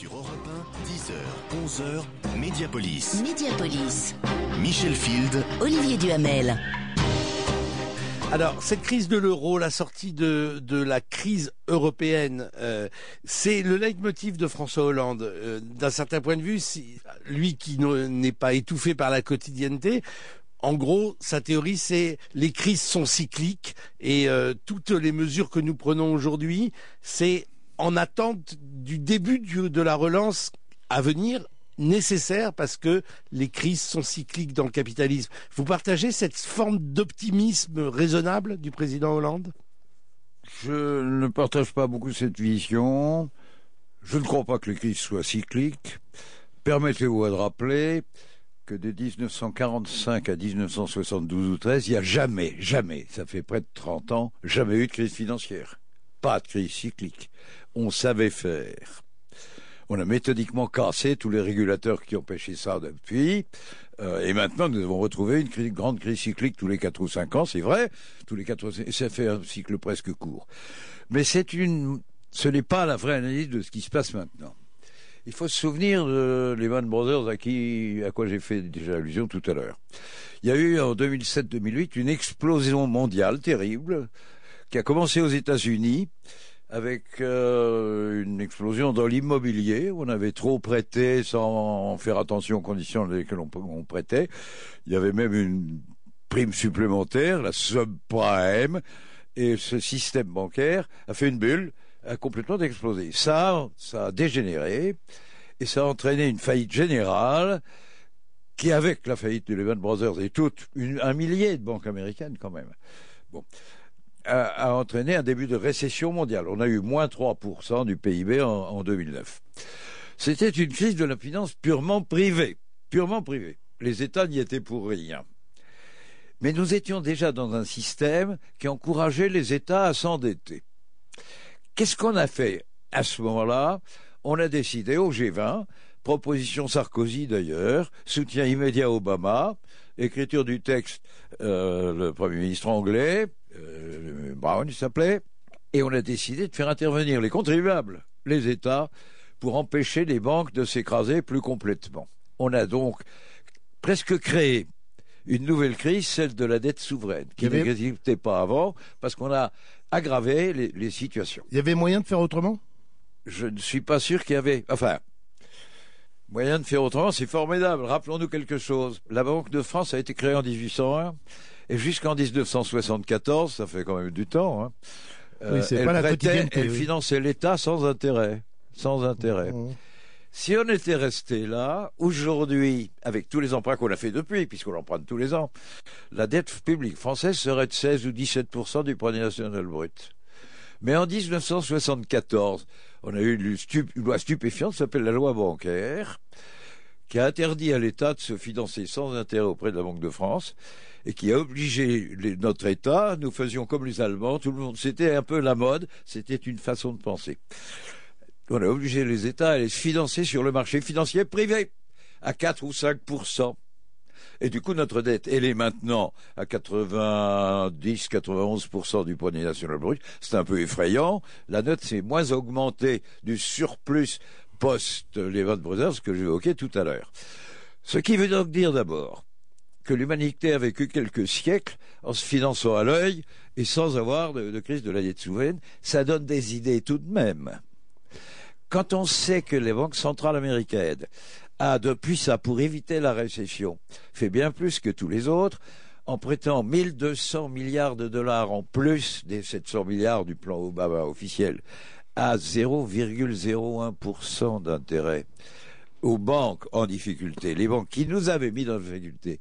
Sur 10h, 11h, Mediapolis. Mediapolis. Michel Field. Olivier Duhamel. Alors, cette crise de l'euro, la sortie de, de la crise européenne, euh, c'est le leitmotiv de François Hollande. Euh, d'un certain point de vue, si, lui qui n'est pas étouffé par la quotidienneté, en gros, sa théorie, c'est les crises sont cycliques et euh, toutes les mesures que nous prenons aujourd'hui, c'est en attente du début de la relance à venir nécessaire parce que les crises sont cycliques dans le capitalisme. Vous partagez cette forme d'optimisme raisonnable du président Hollande Je ne partage pas beaucoup cette vision. Je ne crois pas que les crises soient cycliques. Permettez-vous de rappeler que de 1945 à 1972 ou 13, il n'y a jamais, jamais, ça fait près de 30 ans, jamais eu de crise financière. Pas de crise cyclique on savait faire. On a méthodiquement cassé tous les régulateurs qui ont empêchaient ça depuis. Euh, et maintenant, nous avons retrouvé une, grande crise cyclique tous les 4 ou 5 ans, c'est vrai. Tous les ça fait un cycle presque court. Mais c'est une, ce n'est pas la vraie analyse de ce qui se passe maintenant. Il faut se souvenir de Lehman Brothers à qui, à quoi j'ai fait déjà allusion tout à l'heure. Il y a eu en 2007-2008 une explosion mondiale terrible qui a commencé aux États-Unis avec euh, une explosion dans l'immobilier. On avait trop prêté sans faire attention aux conditions dans lesquelles on, prêtait. Il y avait même une prime supplémentaire, la subprime. Et ce système bancaire a fait une bulle, a complètement explosé. Ça, ça a dégénéré et ça a entraîné une faillite générale qui, avec la faillite de Lehman Brothers et toutes, un millier de banques américaines quand même. Bon a, entraîné un début de récession mondiale. On a eu moins 3% du PIB en, 2009. C'était une crise de la finance purement privée, purement privée. Les États n'y étaient pour rien. Mais nous étions déjà dans un système qui encourageait les États à s'endetter. Qu'est-ce qu'on a fait à ce moment-là On a décidé au G20, proposition Sarkozy d'ailleurs, soutien immédiat Obama, écriture du texte euh, le Premier ministre anglais, euh, Brown s'appelait, et on a décidé de faire intervenir les contribuables, les États, pour empêcher les banques de s'écraser plus complètement. On a donc presque créé une nouvelle crise, celle de la dette souveraine, qui n'existait pas avant, parce qu'on a aggravé les, les situations. Il y avait moyen de faire autrement Je ne suis pas sûr qu'il y avait... Enfin, moyen de faire autrement, c'est formidable. Rappelons-nous quelque chose. La Banque de France a été créée en 1801. Et jusqu'en 1974, ça fait quand même du temps, hein, euh, elle, finançait l'État sans intérêt. Sans intérêt. Mhm. Si on était resté là, aujourd'hui, avec tous les emprunts qu'on a fait depuis, puisqu'on emprunte tous les ans, la dette publique française serait de 16 ou 17 du produit national brut. Mais en 1974, on a eu une loi stupéfiante qui s'appelle la loi bancaire, qui a interdit à l'État de se financer sans intérêt auprès de la Banque de France et qui a obligé notre État, nous faisions comme les Allemands, tout le monde, c'était un peu la mode, c'était une façon de penser. On a obligé les États à aller se financer sur le marché financier privé à 4 ou 5 et du coup, notre dette, elle est maintenant à 90-91% du PNB national brut. C'est un peu effrayant. La dette s'est moins augmentée du surplus post les Brothers que j'évoquais tout à l'heure. Ce qui veut donc dire d'abord que l'humanité a vécu quelques siècles en se finançant à l'œil et sans avoir de, crise de la dette souveraine. Ça donne des idées tout de même. Quand on sait que les banques centrales américaines a depuis ça, pour éviter la récession, fait bien plus que tous les autres, en prêtant 1200 milliards de dollars en plus des 700 milliards du plan Obama officiel à 0,01% d'intérêt aux banques en difficulté, les banques qui nous avaient mis dans la difficulté,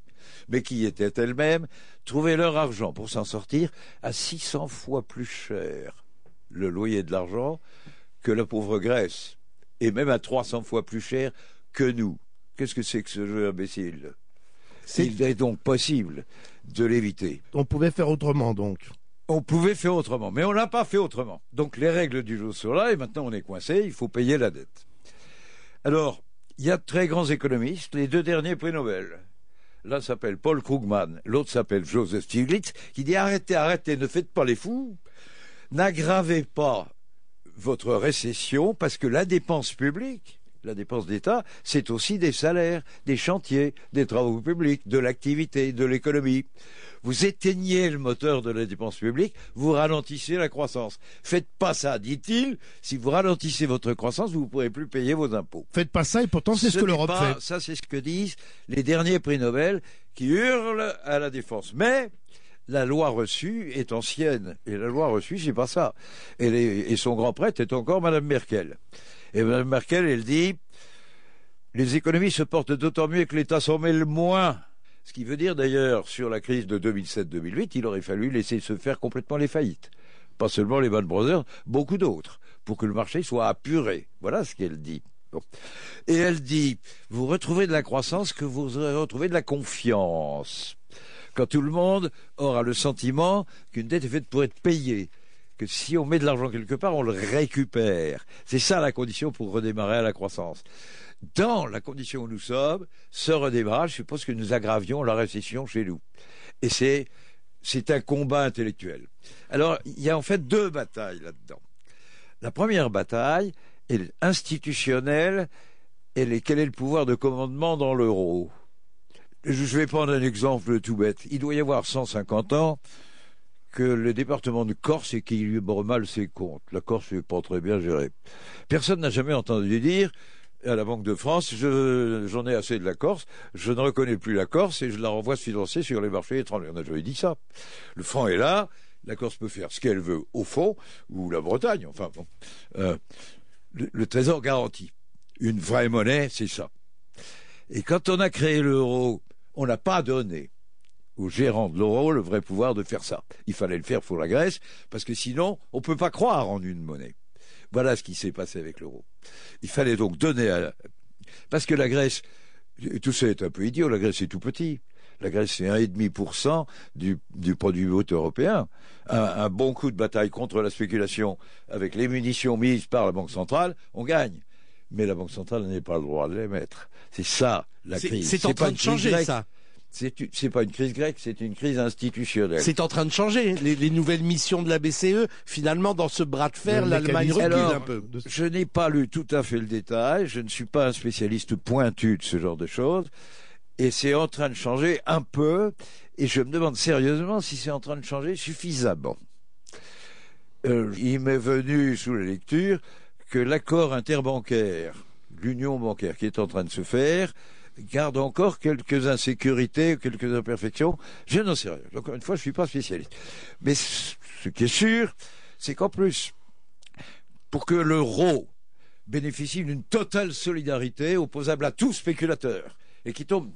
mais qui étaient elles-mêmes, trouvaient leur argent pour s'en sortir à 600 fois plus cher le loyer de l'argent que la pauvre Grèce, et même à 300 fois plus cher que nous. Qu'est-ce que c'est que ce jeu imbécile Il est donc possible de l'éviter. On pouvait faire autrement donc on pouvait faire autrement, mais on n'a pas fait autrement. Donc les règles du jeu sont là et maintenant on est coincé, il faut payer la dette. Alors, il y a de très grands économistes, les deux derniers prix Nobel. L'un s'appelle Paul Krugman, l'autre s'appelle Joseph Stiglitz, qui dit arrêtez, arrêtez, ne faites pas les fous, n'aggravez pas votre récession parce que la dépense publique la dépense d'État, c'est aussi des salaires, des chantiers, des travaux publics, de l'activité, de l'économie. Vous éteignez le moteur de la dépense publique, vous ralentissez la croissance. Faites pas ça, dit-il. Si vous ralentissez votre croissance, vous ne pourrez plus payer vos impôts. Faites pas ça, et pourtant c'est ce, que l'Europe fait. Ça, c'est ce que disent les derniers prix Nobel qui hurlent à la défense. Mais la loi reçue est ancienne, et la loi reçue, c'est pas ça. Et, son grand prêtre est encore Madame Merkel. Et Mme Merkel, elle dit Les économies se portent d'autant mieux que l'État s'en le moins. Ce qui veut dire d'ailleurs, sur la crise de 2007-2008, il aurait fallu laisser se faire complètement les faillites. Pas seulement les Van Brothers, beaucoup d'autres, pour que le marché soit apuré. Voilà ce qu'elle dit. Et elle dit, vous retrouvez de la croissance que vous retrouvé de la confiance. Quand tout le monde aura le sentiment qu'une dette est faite pour être payée que si on met de l'argent quelque part, on le récupère. C'est ça la condition pour redémarrer à la croissance. Dans la condition où nous sommes, ce redémarrage suppose que nous aggravions la récession chez nous. Et c'est, c'est un combat intellectuel. Alors, il y a en fait deux batailles là-dedans. La première bataille est institutionnelle, elle est quel est le pouvoir de commandement dans l'euro. Je vais prendre un exemple tout bête. Il doit y avoir 150 ans, que le département de Corse et lui lui mal ses comptes. La Corse n'est pas très bien gérée. Personne n'a jamais entendu dire à la Banque de France, j'en ai assez de la Corse, je ne reconnais plus la Corse et je la renvoie se financer sur les marchés étrangers. On a jamais dit ça. Le franc est là, la Corse peut faire ce qu'elle veut au fond, ou la Bretagne, enfin bon. Euh, le, le trésor garanti. Une vraie monnaie, c'est ça. Et quand on a créé l'euro, on n'a pas donné aux gérants de l'euro le vrai pouvoir de faire ça. Il fallait le faire pour la Grèce, parce que sinon, on ne peut pas croire en une monnaie. Voilà ce qui s'est passé avec l'euro. Il fallait donc donner à... Parce que la Grèce, tout ça est un peu idiot, la Grèce est tout petit. La Grèce, c'est 1,5% du, du produit brut européen. Un, bon coup de bataille contre la spéculation, avec les munitions mises par la Banque centrale, on gagne mais la Banque centrale n'est pas le droit de les mettre. C'est ça la crise. C'est en train de changer ça c'est pas une crise grecque, c'est une crise institutionnelle. C'est en train de changer. Les, nouvelles missions de la BCE, finalement, dans ce bras de fer, l'Allemagne recule un peu. Je n'ai pas lu tout à fait le détail. Je ne suis pas un spécialiste pointu de ce genre de choses. Et c'est en train de changer un peu. Et je me demande sérieusement si c'est en train de changer suffisamment. Euh, il m'est venu sous la lecture que l'accord interbancaire, l'union bancaire qui est en train de se faire, garde encore quelques insécurités, quelques imperfections. Je n'en sais rien. Encore une fois, je ne suis pas spécialiste. Mais ce qui est sûr, c'est qu'en plus, pour que l'euro bénéficie d'une totale solidarité opposable à tout spéculateur et qui tombe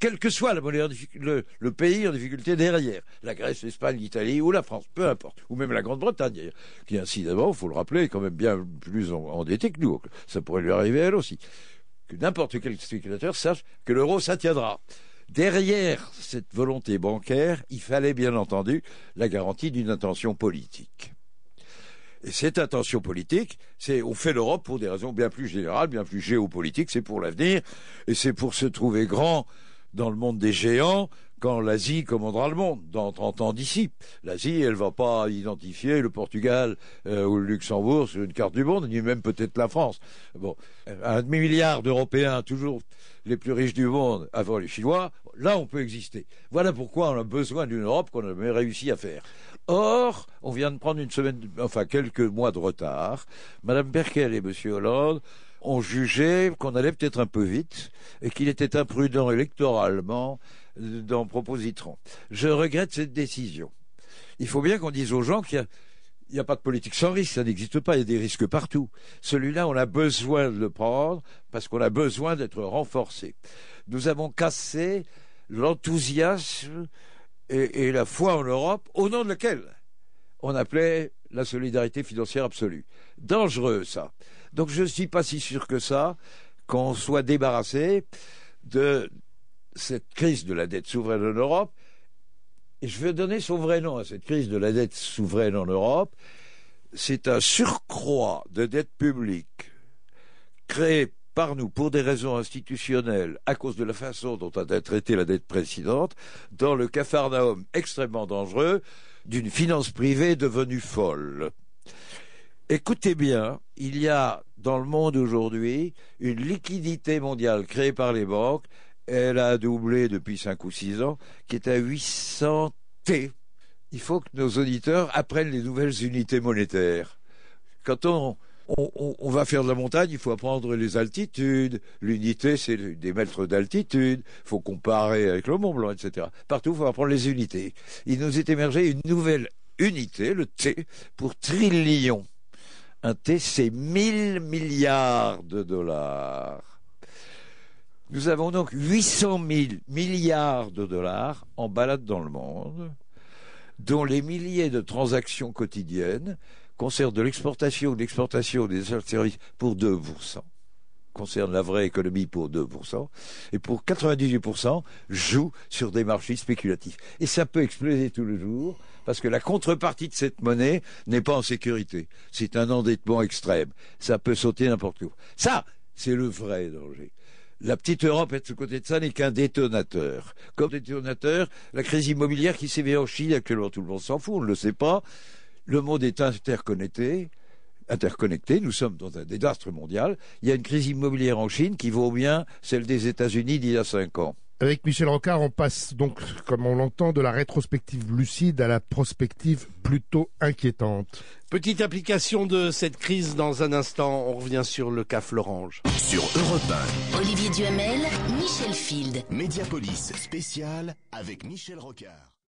quel que soit la monnaie, le, le, pays en difficulté derrière, la Grèce, l'Espagne, l'Italie ou la France, peu importe, ou même la Grande-Bretagne, qui incidemment, il faut le rappeler, est quand même bien plus endettée que nous. Ça pourrait lui arriver elle aussi n'importe quel spéculateur sache que l'euro, ça Derrière cette volonté bancaire, il fallait bien entendu la garantie d'une intention politique. Et cette intention politique, c'est on fait l'Europe pour des raisons bien plus générales, bien plus géopolitiques, c'est pour l'avenir, et c'est pour se trouver grand dans le monde des géants, quand l'Asie commandera le monde, dans 30 ans d'ici. L'Asie, elle va pas identifier le Portugal euh, ou le Luxembourg sur une carte du monde, ni même peut-être la France. Bon, euh, un demi-milliard d'Européens, toujours les plus riches du monde avant les Chinois, là on peut exister. Voilà pourquoi on a besoin d'une Europe qu'on n'a jamais réussi à faire. Or, on vient de prendre une semaine, enfin quelques mois de retard. Madame Merkel et Monsieur Hollande on jugeait qu'on allait peut-être un peu vite et qu'il était imprudent électoralement d'en proposer Je regrette cette décision. Il faut bien qu'on dise aux gens qu'il n'y a pas de politique sans risque, ça n'existe pas, il y a des risques partout. Celui-là, on a besoin de le prendre parce qu'on a besoin d'être renforcé. Nous avons cassé l'enthousiasme et, la foi en Europe au nom de laquelle on appelait la solidarité financière absolue. Dangereux, ça. Donc je ne suis pas si sûr que ça qu'on soit débarrassé de cette crise de la dette souveraine en Europe. Et je vais donner son vrai nom à cette crise de la dette souveraine en Europe. C'est un surcroît de dette publique créé par nous pour des raisons institutionnelles à cause de la façon dont a été traitée la dette précédente dans le cafarnaum extrêmement dangereux d'une finance privée devenue folle. Écoutez bien, il y a dans le monde aujourd'hui une liquidité mondiale créée par les banques, elle a doublé depuis 5 ou 6 ans, qui est à 800 T. Il faut que nos auditeurs apprennent les nouvelles unités monétaires. Quand on on, va faire de la montagne, il faut apprendre les altitudes. L'unité, c'est des mètres d'altitude. Il faut comparer avec le Mont Blanc, etc. Partout, il faut apprendre les unités. Il nous est émergé une nouvelle unité, le T, pour trillion. Un T, c'est 1000 milliards de dollars. Nous avons donc 800 000 milliards de dollars en balade dans le monde, dont les milliers de transactions quotidiennes concerne de l'exportation ou de l'exportation des services pour 2%, concerne la vraie économie pour 2%, et pour 98% joue sur des marchés spéculatifs. Et ça peut exploser tout le jour, parce que la contrepartie de cette monnaie n'est pas en sécurité. C'est un endettement extrême. Ça peut sauter n'importe où. Ça, c'est le vrai danger. La petite Europe, de ce côté de ça, n'est qu'un détonateur. Comme détonateur, la crise immobilière qui sévit en Chine, actuellement tout le monde s'en fout, on ne le sait pas le monde est interconnecté, Nous sommes dans un désastre mondial. Il y a une crise immobilière en Chine qui vaut bien celle des États-Unis d'il y a cinq ans. Avec Michel Rocard, on passe donc, comme on l'entend, de la rétrospective lucide à la prospective plutôt inquiétante. Petite application de cette crise dans un instant. On revient sur le cas Florange. Sur Europe 1. Olivier Duhamel, Michel Field. Médiapolis spécial avec Michel Rocard.